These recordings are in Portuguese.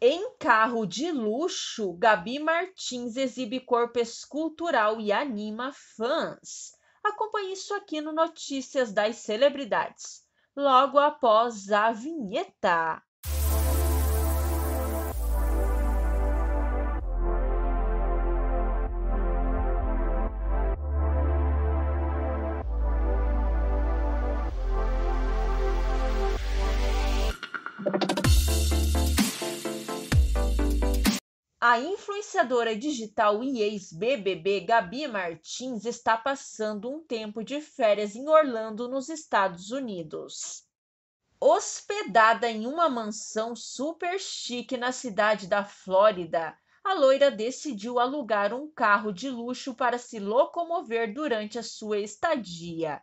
Em carro de luxo, Gabi Martins exibe corpo escultural e anima fãs. Acompanhe isso aqui no Notícias das Celebridades, logo após a vinheta. A influenciadora digital e ex-BBB Gabi Martins está passando um tempo de férias em Orlando, nos Estados Unidos. Hospedada em uma mansão super chique na cidade da Flórida, a loira decidiu alugar um carro de luxo para se locomover durante a sua estadia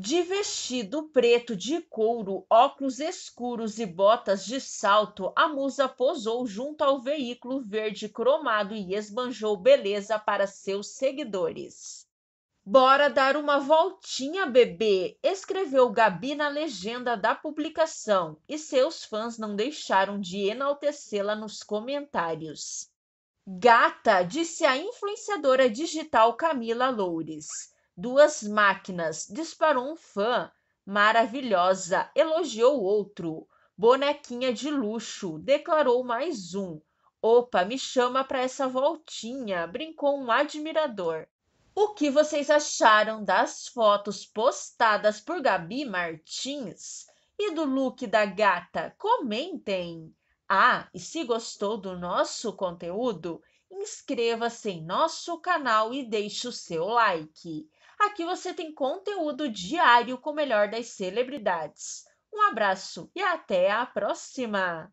de vestido preto de couro, óculos escuros e botas de salto, a musa posou junto ao veículo verde cromado e esbanjou beleza para seus seguidores. Bora dar uma voltinha, bebê! escreveu Gabi na legenda da publicação, e seus fãs não deixaram de enaltecê-la nos comentários. Gata, disse a influenciadora digital Camila Loures. Duas máquinas, disparou um fã. Maravilhosa, elogiou outro. Bonequinha de luxo, declarou mais um. Opa, me chama para essa voltinha, brincou um admirador. O que vocês acharam das fotos postadas por Gabi Martins e do look da gata? Comentem! Ah, e se gostou do nosso conteúdo, inscreva-se em nosso canal e deixe o seu like. Aqui você tem conteúdo diário com o melhor das celebridades. Um abraço e até a próxima!